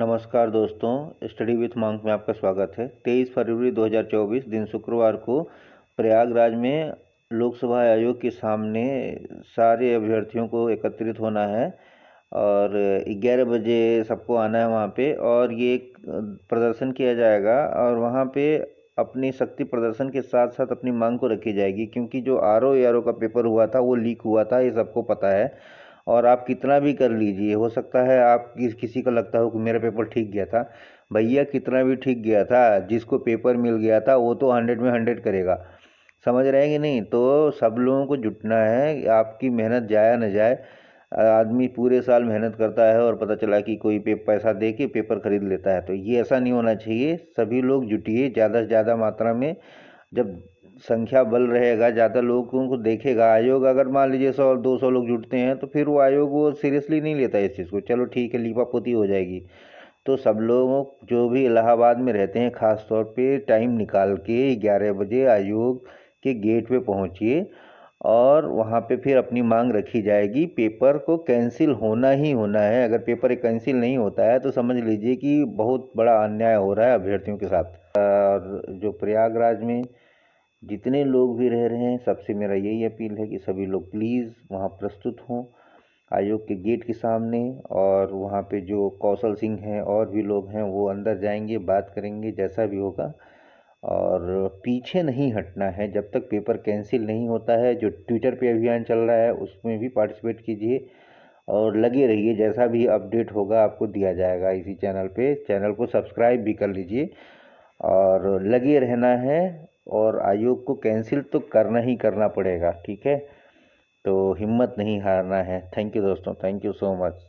नमस्कार दोस्तों study with मांग में आपका स्वागत है 23 फरवरी 2024 दिन शुक्रवार को प्रयागराज में लोकसभा आयोग के सामने सारे अभ्यर्थियों को एकत्रित होना है और 11 बजे सबको आना है वहाँ पे और ये प्रदर्शन किया जाएगा और वहाँ पे अपनी शक्ति प्रदर्शन के साथ साथ अपनी मांग को रखी जाएगी क्योंकि जो आर ओ का पेपर हुआ था वो लीक हुआ था ये सबको पता है और आप कितना भी कर लीजिए हो सकता है आप किस किसी को लगता हो कि मेरा पेपर ठीक गया था भैया कितना भी ठीक गया था जिसको पेपर मिल गया था वो तो हंड्रेड में हंड्रेड करेगा समझ रहे हैं कि नहीं तो सब लोगों को जुटना है आपकी मेहनत जाया ना जाए आदमी पूरे साल मेहनत करता है और पता चला कि कोई पे पैसा दे के पेपर ख़रीद लेता है तो ये ऐसा नहीं होना चाहिए सभी लोग जुटिए ज़्यादा से ज़्यादा मात्रा में जब संख्या बल रहेगा ज़्यादा लोगों को देखेगा आयोग अगर मान लीजिए सौ दो सौ लोग जुटते हैं तो फिर वो आयोग वो सीरियसली नहीं लेता इस चीज़ को चलो ठीक है पोती हो जाएगी तो सब लोग जो भी इलाहाबाद में रहते हैं ख़ास तौर पे टाइम निकाल के ग्यारह बजे आयोग के गेट पे पहुँचिए और वहाँ पे फिर अपनी मांग रखी जाएगी पेपर को कैंसिल होना ही होना है अगर पेपर कैंसिल नहीं होता है तो समझ लीजिए कि बहुत बड़ा अन्याय हो रहा है अभ्यर्थियों के साथ और जो प्रयागराज में जितने लोग भी रह रहे हैं सबसे मेरा यही अपील है कि सभी लोग प्लीज़ वहाँ प्रस्तुत हों आयोग के गेट के सामने और वहाँ पे जो कौशल सिंह हैं और भी लोग हैं वो अंदर जाएंगे बात करेंगे जैसा भी होगा और पीछे नहीं हटना है जब तक पेपर कैंसिल नहीं होता है जो ट्विटर पे अभियान चल रहा है उसमें भी पार्टिसिपेट कीजिए और लगे रहिए जैसा भी अपडेट होगा आपको दिया जाएगा इसी चैनल पे चैनल को सब्सक्राइब भी कर लीजिए और लगे रहना है और आयोग को कैंसिल तो करना ही करना पड़ेगा ठीक है तो हिम्मत नहीं हारना है थैंक यू दोस्तों थैंक यू सो मच